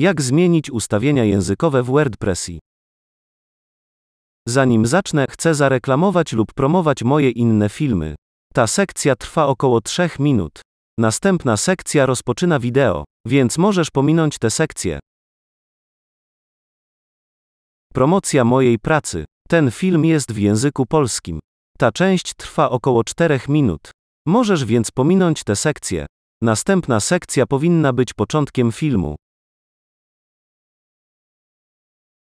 Jak zmienić ustawienia językowe w WordPressie? Zanim zacznę, chcę zareklamować lub promować moje inne filmy. Ta sekcja trwa około 3 minut. Następna sekcja rozpoczyna wideo, więc możesz pominąć tę sekcję. Promocja mojej pracy. Ten film jest w języku polskim. Ta część trwa około 4 minut. Możesz więc pominąć tę sekcję. Następna sekcja powinna być początkiem filmu.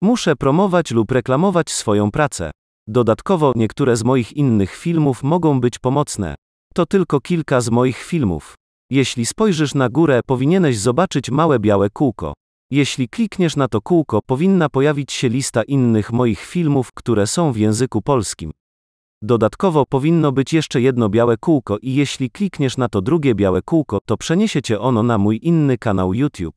Muszę promować lub reklamować swoją pracę. Dodatkowo niektóre z moich innych filmów mogą być pomocne. To tylko kilka z moich filmów. Jeśli spojrzysz na górę, powinieneś zobaczyć małe białe kółko. Jeśli klikniesz na to kółko, powinna pojawić się lista innych moich filmów, które są w języku polskim. Dodatkowo powinno być jeszcze jedno białe kółko i jeśli klikniesz na to drugie białe kółko, to przeniesie cię ono na mój inny kanał YouTube.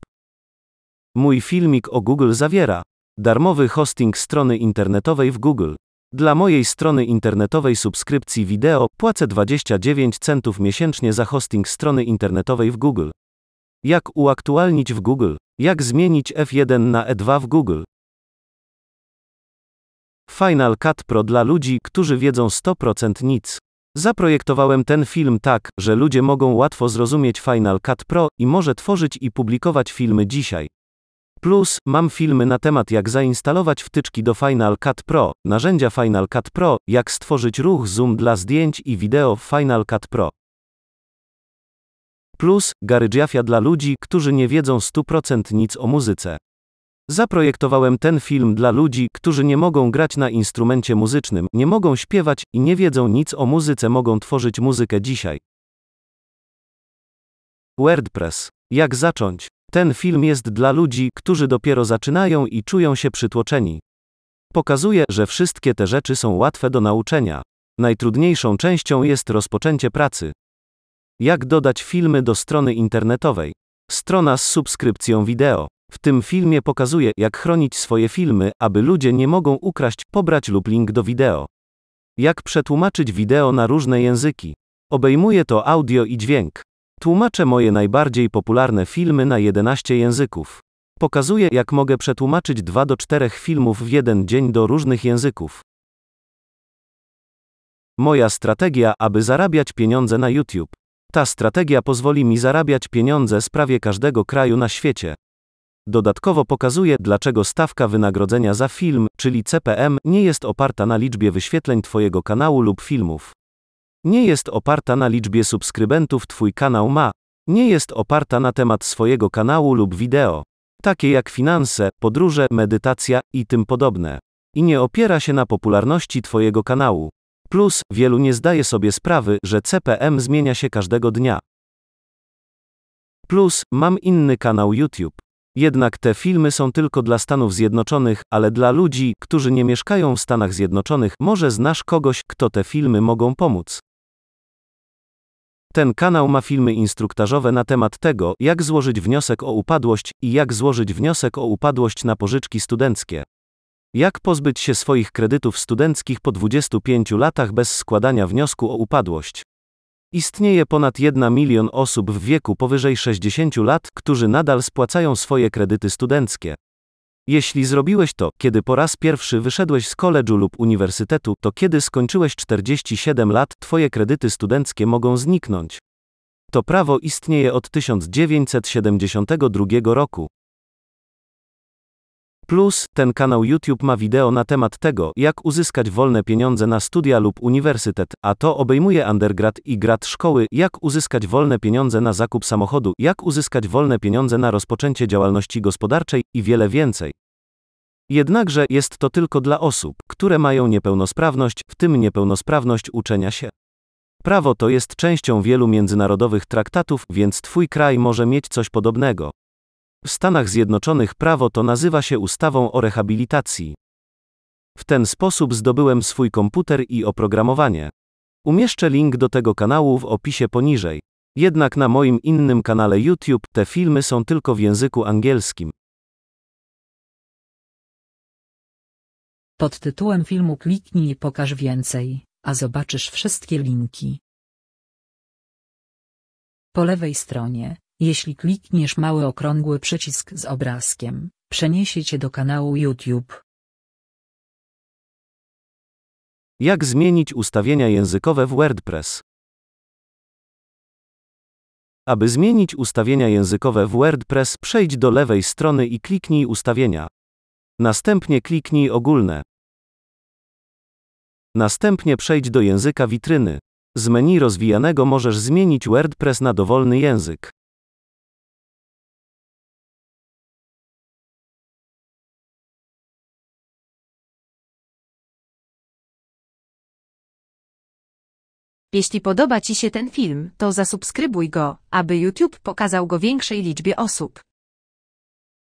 Mój filmik o Google zawiera Darmowy hosting strony internetowej w Google. Dla mojej strony internetowej subskrypcji wideo płacę 29 centów miesięcznie za hosting strony internetowej w Google. Jak uaktualnić w Google? Jak zmienić F1 na E2 w Google? Final Cut Pro dla ludzi, którzy wiedzą 100% nic. Zaprojektowałem ten film tak, że ludzie mogą łatwo zrozumieć Final Cut Pro i może tworzyć i publikować filmy dzisiaj. Plus, mam filmy na temat jak zainstalować wtyczki do Final Cut Pro, narzędzia Final Cut Pro, jak stworzyć ruch zoom dla zdjęć i wideo w Final Cut Pro. Plus, garydziafia dla ludzi, którzy nie wiedzą 100% nic o muzyce. Zaprojektowałem ten film dla ludzi, którzy nie mogą grać na instrumencie muzycznym, nie mogą śpiewać i nie wiedzą nic o muzyce, mogą tworzyć muzykę dzisiaj. WordPress. Jak zacząć? Ten film jest dla ludzi, którzy dopiero zaczynają i czują się przytłoczeni. Pokazuje, że wszystkie te rzeczy są łatwe do nauczenia. Najtrudniejszą częścią jest rozpoczęcie pracy. Jak dodać filmy do strony internetowej? Strona z subskrypcją wideo. W tym filmie pokazuje, jak chronić swoje filmy, aby ludzie nie mogą ukraść, pobrać lub link do wideo. Jak przetłumaczyć wideo na różne języki. Obejmuje to audio i dźwięk. Tłumaczę moje najbardziej popularne filmy na 11 języków. Pokazuję, jak mogę przetłumaczyć 2 do 4 filmów w jeden dzień do różnych języków. Moja strategia, aby zarabiać pieniądze na YouTube. Ta strategia pozwoli mi zarabiać pieniądze z prawie każdego kraju na świecie. Dodatkowo pokazuje, dlaczego stawka wynagrodzenia za film, czyli CPM, nie jest oparta na liczbie wyświetleń Twojego kanału lub filmów. Nie jest oparta na liczbie subskrybentów Twój kanał ma. Nie jest oparta na temat swojego kanału lub wideo. Takie jak finanse, podróże, medytacja i tym podobne. I nie opiera się na popularności Twojego kanału. Plus, wielu nie zdaje sobie sprawy, że CPM zmienia się każdego dnia. Plus, mam inny kanał YouTube. Jednak te filmy są tylko dla Stanów Zjednoczonych, ale dla ludzi, którzy nie mieszkają w Stanach Zjednoczonych, może znasz kogoś, kto te filmy mogą pomóc. Ten kanał ma filmy instruktażowe na temat tego, jak złożyć wniosek o upadłość i jak złożyć wniosek o upadłość na pożyczki studenckie. Jak pozbyć się swoich kredytów studenckich po 25 latach bez składania wniosku o upadłość? Istnieje ponad 1 milion osób w wieku powyżej 60 lat, którzy nadal spłacają swoje kredyty studenckie. Jeśli zrobiłeś to, kiedy po raz pierwszy wyszedłeś z koledżu lub uniwersytetu, to kiedy skończyłeś 47 lat, twoje kredyty studenckie mogą zniknąć. To prawo istnieje od 1972 roku. Plus, ten kanał YouTube ma wideo na temat tego, jak uzyskać wolne pieniądze na studia lub uniwersytet, a to obejmuje undergrad i grad szkoły, jak uzyskać wolne pieniądze na zakup samochodu, jak uzyskać wolne pieniądze na rozpoczęcie działalności gospodarczej i wiele więcej. Jednakże jest to tylko dla osób, które mają niepełnosprawność, w tym niepełnosprawność uczenia się. Prawo to jest częścią wielu międzynarodowych traktatów, więc Twój kraj może mieć coś podobnego. W Stanach Zjednoczonych prawo to nazywa się ustawą o rehabilitacji. W ten sposób zdobyłem swój komputer i oprogramowanie. Umieszczę link do tego kanału w opisie poniżej. Jednak na moim innym kanale YouTube te filmy są tylko w języku angielskim. Pod tytułem filmu kliknij i Pokaż więcej, a zobaczysz wszystkie linki. Po lewej stronie jeśli klikniesz mały okrągły przycisk z obrazkiem, przeniesie cię do kanału YouTube. Jak zmienić ustawienia językowe w WordPress? Aby zmienić ustawienia językowe w WordPress, przejdź do lewej strony i kliknij Ustawienia. Następnie kliknij Ogólne. Następnie przejdź do języka witryny. Z menu rozwijanego możesz zmienić WordPress na dowolny język. Jeśli podoba Ci się ten film, to zasubskrybuj go, aby YouTube pokazał go większej liczbie osób.